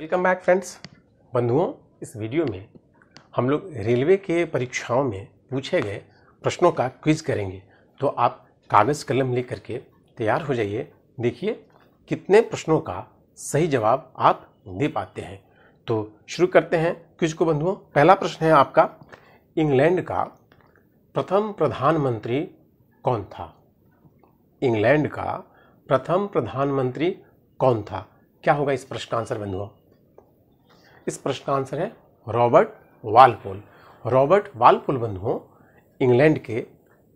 welcome back friends बंधुओं इस video में हम लोग रेलवे के परीक्षाओं में पूछे गए प्रश्नों का क्विज करेंगे तो आप कागज़ कलम ले करके तैयार हो जाइए देखिए कितने प्रश्नों का सही जवाब आप दे पाते हैं तो शुरू करते हैं क्विज को बंधुओं पहला प्रश्न है आपका इंग्लैंड का प्रथम प्रधानमंत्री कौन था इंग्लैंड का प्रथम प्रधानमंत्री कौन था क्या होगा इस प्रश्न का आंसर बंधुओं इस प्रश्न का आंसर है रॉबर्ट वालपोल रॉबर्ट वालपोल बंधुओं इंग्लैंड के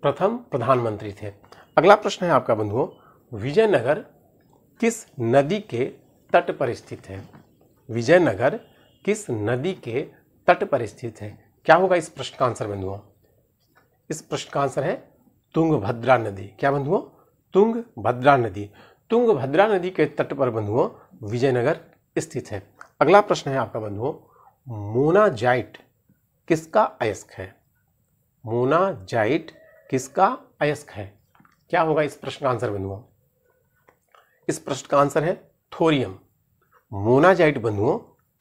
प्रथम प्रधानमंत्री थे अगला प्रश्न है आपका बंधुओं विजयनगर किस नदी के तट पर स्थित है विजयनगर किस नदी के तट पर स्थित है क्या होगा इस प्रश्न का आंसर बंधुओं इस प्रश्न का आंसर है तुंगभद्रा नदी क्या बंधुओं तुंगभद्रा नदी तुंगभद्रा नदी के तट पर बंधुओं विजयनगर स्थित है अगला प्रश्न है आपका बंधुओं मोनाजाइट किसका अयस्क है मोनाजाइट किसका अयस्क है क्या होगा इस प्रश्न का आंसर बंधुओं इस प्रश्न का आंसर है थोरियम मोनाजाइट बंधुओं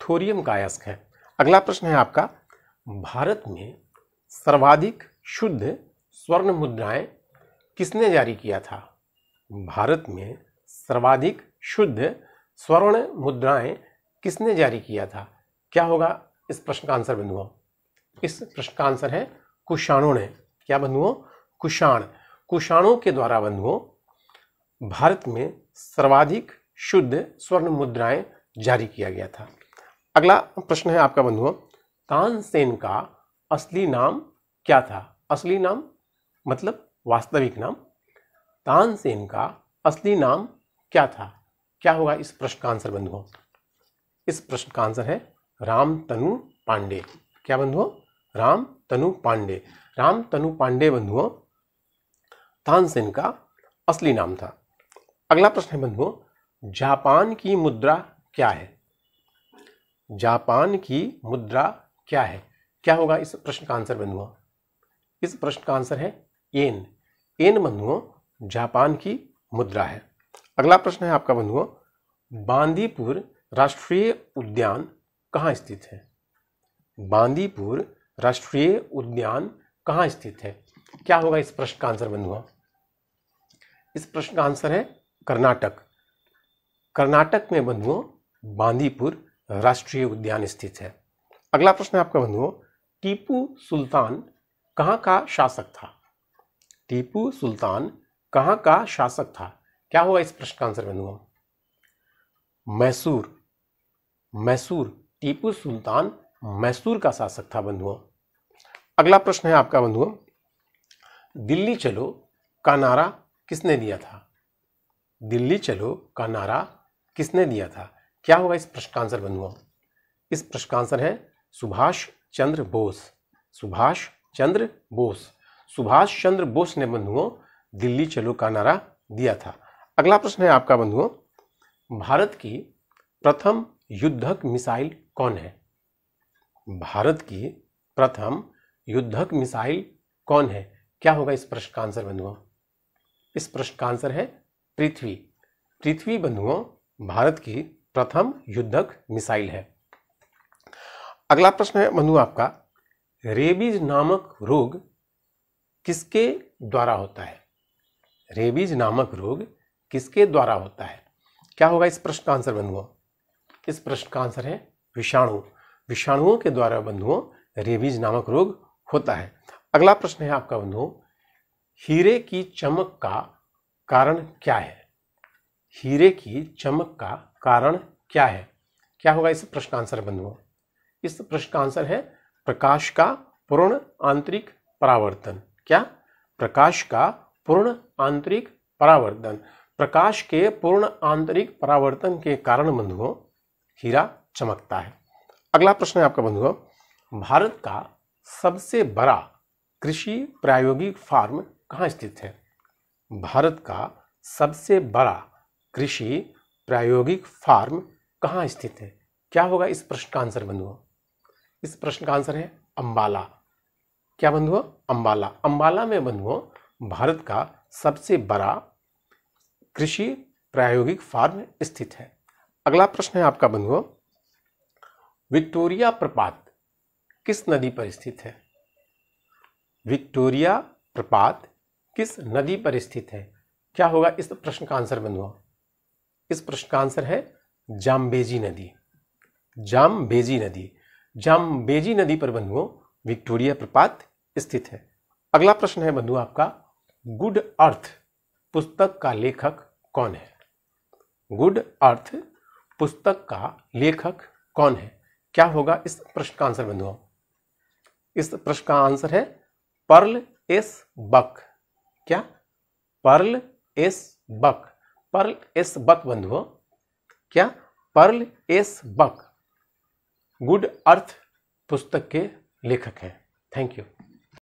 थोरियम का अयस्क है अगला प्रश्न है आपका भारत में सर्वाधिक शुद्ध स्वर्ण मुद्राएं किसने जारी किया था भारत में सर्वाधिक शुद्ध स्वर्ण मुद्राएं किसने जारी किया था क्या होगा इस प्रश्न का आंसर बंधुओं इस प्रश्न का आंसर है कुषाणों ने क्या बंधुओं कुषाण कुषाणों के द्वारा बंधुओं भारत में सर्वाधिक शुद्ध स्वर्ण मुद्राएं जारी किया गया था अगला प्रश्न है आपका बंधुओं तानसेन का असली नाम क्या था असली नाम मतलब वास्तविक नाम तानसेन का असली नाम क्या था क्या होगा इस प्रश्न का आंसर बंधुओं इस प्रश्न का आंसर है राम तनु पांडे क्या बंधुओं राम तनु पांडे राम तनु पांडे बंधुओं तानसेन का असली नाम था अगला प्रश्न है बंधुओं जापान की मुद्रा क्या है जापान की मुद्रा क्या है क्या होगा इस प्रश्न का आंसर बंधुओं इस प्रश्न का आंसर है एन एन बंधुओं जापान की मुद्रा है अगला प्रश्न है आपका बंधुओं बांदीपुर राष्ट्रीय उद्यान कहाँ स्थित है बांदीपुर राष्ट्रीय उद्यान कहाँ स्थित है क्या होगा इस प्रश्न का आंसर बंधुआ इस प्रश्न का आंसर है कर्नाटक कर्नाटक में बंधुओं बांदीपुर राष्ट्रीय उद्यान स्थित है अगला प्रश्न है आपका बंधुओं टीपू सुल्तान कहाँ का शासक था टीपू सुल्तान कहाँ का शासक था क्या हुआ इस प्रश्न का आंसर बंधुओं मैसूर मैसूर टीपू सुल्तान मैसूर का शासक था बंधुओं अगला प्रश्न है आपका बंधुओं दिल्ली चलो का नारा किसने दिया था दिल्ली चलो का नारा किसने दिया था क्या होगा इस प्रश्न का आंसर बंधुओं इस प्रश्न का आंसर है सुभाष चंद्र बोस सुभाष चंद्र बोस सुभाष चंद्र बोस ने बंधुओं दिल्ली चलो का नारा दिया था अगला प्रश्न है आपका बंधुओं भारत की प्रथम युद्धक मिसाइल कौन है भारत की प्रथम युद्धक मिसाइल कौन है क्या होगा इस प्रश्न का आंसर बंधुओं इस प्रश्न का आंसर है पृथ्वी पृथ्वी बंधुओं भारत की प्रथम युद्धक मिसाइल है अगला प्रश्न है बंधु आपका रेबीज नामक रोग किसके द्वारा होता है रेबीज नामक रोग किसके द्वारा होता है क्या होगा इस प्रश्न का आंसर बंधुओं इस प्रश्न का आंसर है विषाणु विषाणुओं के द्वारा बंधुओं रेबीज नामक रोग होता है अगला प्रश्न है आपका बंधुओं हीरे की चमक का कारण क्या है हीरे की चमक का कारण क्या है क्या होगा इस प्रश्न का आंसर बंधुओं इस प्रश्न का आंसर है प्रकाश का पूर्ण आंतरिक परावर्तन क्या प्रकाश का पूर्ण आंतरिक परावर्तन प्रकाश के पूर्ण आंतरिक परावर्तन के कारण बंधुओं हीरा चमकता है अगला प्रश्न है आपका बंधुओं भारत का सबसे बड़ा कृषि प्रायोगिक फार्म कहाँ स्थित है भारत का सबसे बड़ा कृषि प्रायोगिक फार्म कहाँ स्थित है क्या होगा इस प्रश्न का आंसर बंधुओं इस प्रश्न का आंसर है अम्बाला क्या बंधुओं अम्बाला अम्बाला में बंधुओं भारत का सबसे बड़ा कृषि प्रायोगिक फार्म स्थित है अगला प्रश्न है आपका बंधुओं विक्टोरिया प्रपात किस नदी पर स्थित है विक्टोरिया प्रपात किस नदी पर स्थित है क्या होगा इस प्रश्न का आंसर बंधुओं इस प्रश्न का आंसर है जाम्बेजी नदी जामबेजी नदी जाम्बेजी नदी पर बंधुओं विक्टोरिया प्रपात स्थित है अगला प्रश्न है बंधु आपका गुड अर्थ पुस्तक का लेखक कौन है गुड अर्थ पुस्तक का लेखक कौन है क्या होगा इस प्रश्न का आंसर बंधुओं इस प्रश्न का आंसर है पर्ल एस बक क्या Pearl S Buck Pearl S Buck बंधुओं क्या Pearl S Buck Good Earth पुस्तक के लेखक हैं थैंक यू